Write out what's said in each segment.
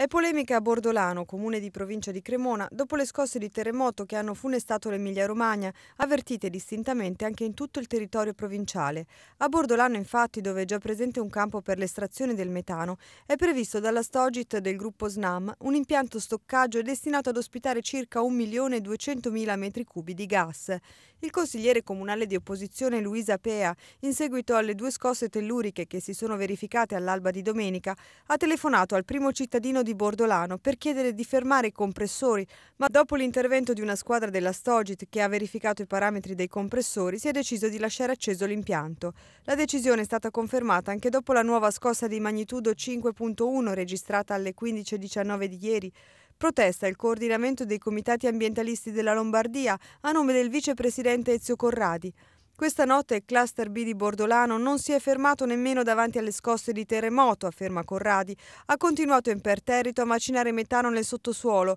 È polemica a Bordolano, comune di provincia di Cremona, dopo le scosse di terremoto che hanno funestato l'Emilia-Romagna, avvertite distintamente anche in tutto il territorio provinciale. A Bordolano, infatti, dove è già presente un campo per l'estrazione del metano, è previsto dalla Stogit del gruppo SNAM un impianto stoccaggio destinato ad ospitare circa 1.200.000 metri cubi di gas. Il consigliere comunale di opposizione Luisa Pea, in seguito alle due scosse telluriche che si sono verificate all'alba di domenica, ha telefonato al primo cittadino di di Bordolano per chiedere di fermare i compressori, ma dopo l'intervento di una squadra della Stogit che ha verificato i parametri dei compressori si è deciso di lasciare acceso l'impianto. La decisione è stata confermata anche dopo la nuova scossa di magnitudo 5.1 registrata alle 15.19 di ieri. Protesta il coordinamento dei comitati ambientalisti della Lombardia a nome del vicepresidente Ezio Corradi. Questa notte il cluster B di Bordolano non si è fermato nemmeno davanti alle scosse di terremoto, afferma Corradi. Ha continuato imperterrito a macinare metano nel sottosuolo.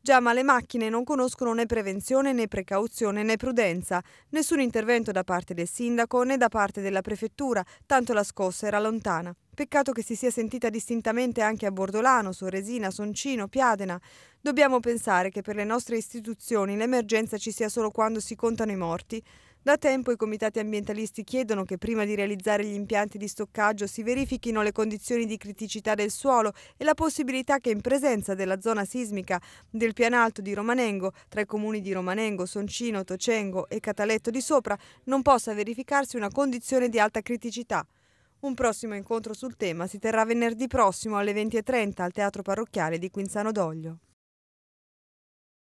Già, ma le macchine non conoscono né prevenzione né precauzione né prudenza. Nessun intervento da parte del sindaco né da parte della prefettura, tanto la scossa era lontana. Peccato che si sia sentita distintamente anche a Bordolano, Soresina, Soncino, Piadena. Dobbiamo pensare che per le nostre istituzioni l'emergenza ci sia solo quando si contano i morti. Da tempo i comitati ambientalisti chiedono che prima di realizzare gli impianti di stoccaggio si verifichino le condizioni di criticità del suolo e la possibilità che in presenza della zona sismica del pianalto di Romanengo, tra i comuni di Romanengo, Soncino, Tocengo e Cataletto di Sopra, non possa verificarsi una condizione di alta criticità. Un prossimo incontro sul tema si terrà venerdì prossimo alle 20.30 al Teatro Parrocchiale di Quinzano d'Oglio.